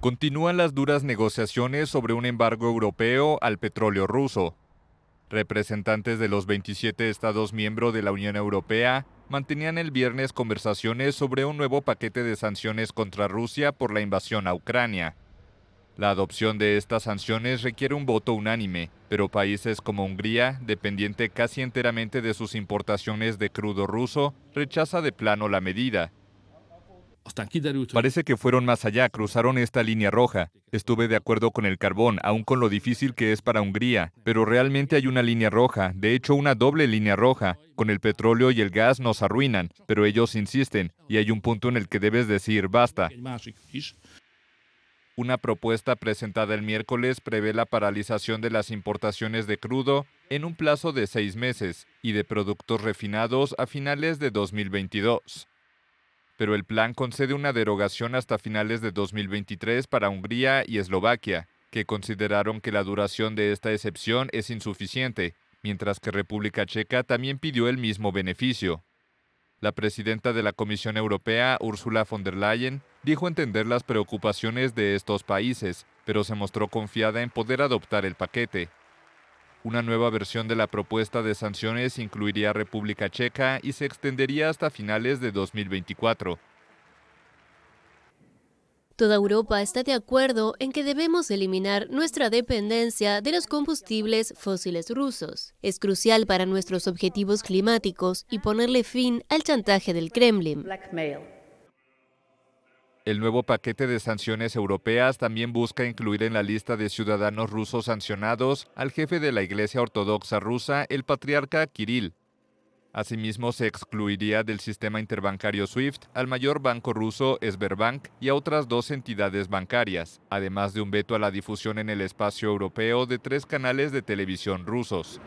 Continúan las duras negociaciones sobre un embargo europeo al petróleo ruso. Representantes de los 27 Estados miembros de la Unión Europea mantenían el viernes conversaciones sobre un nuevo paquete de sanciones contra Rusia por la invasión a Ucrania. La adopción de estas sanciones requiere un voto unánime, pero países como Hungría, dependiente casi enteramente de sus importaciones de crudo ruso, rechaza de plano la medida, Parece que fueron más allá, cruzaron esta línea roja. Estuve de acuerdo con el carbón, aún con lo difícil que es para Hungría, pero realmente hay una línea roja, de hecho una doble línea roja. Con el petróleo y el gas nos arruinan, pero ellos insisten, y hay un punto en el que debes decir, basta. Una propuesta presentada el miércoles prevé la paralización de las importaciones de crudo en un plazo de seis meses y de productos refinados a finales de 2022 pero el plan concede una derogación hasta finales de 2023 para Hungría y Eslovaquia, que consideraron que la duración de esta excepción es insuficiente, mientras que República Checa también pidió el mismo beneficio. La presidenta de la Comisión Europea, Ursula von der Leyen, dijo entender las preocupaciones de estos países, pero se mostró confiada en poder adoptar el paquete. Una nueva versión de la propuesta de sanciones incluiría República Checa y se extendería hasta finales de 2024. Toda Europa está de acuerdo en que debemos eliminar nuestra dependencia de los combustibles fósiles rusos. Es crucial para nuestros objetivos climáticos y ponerle fin al chantaje del Kremlin. El nuevo paquete de sanciones europeas también busca incluir en la lista de ciudadanos rusos sancionados al jefe de la Iglesia Ortodoxa rusa, el patriarca Kirill. Asimismo, se excluiría del sistema interbancario SWIFT al mayor banco ruso Sberbank y a otras dos entidades bancarias, además de un veto a la difusión en el espacio europeo de tres canales de televisión rusos.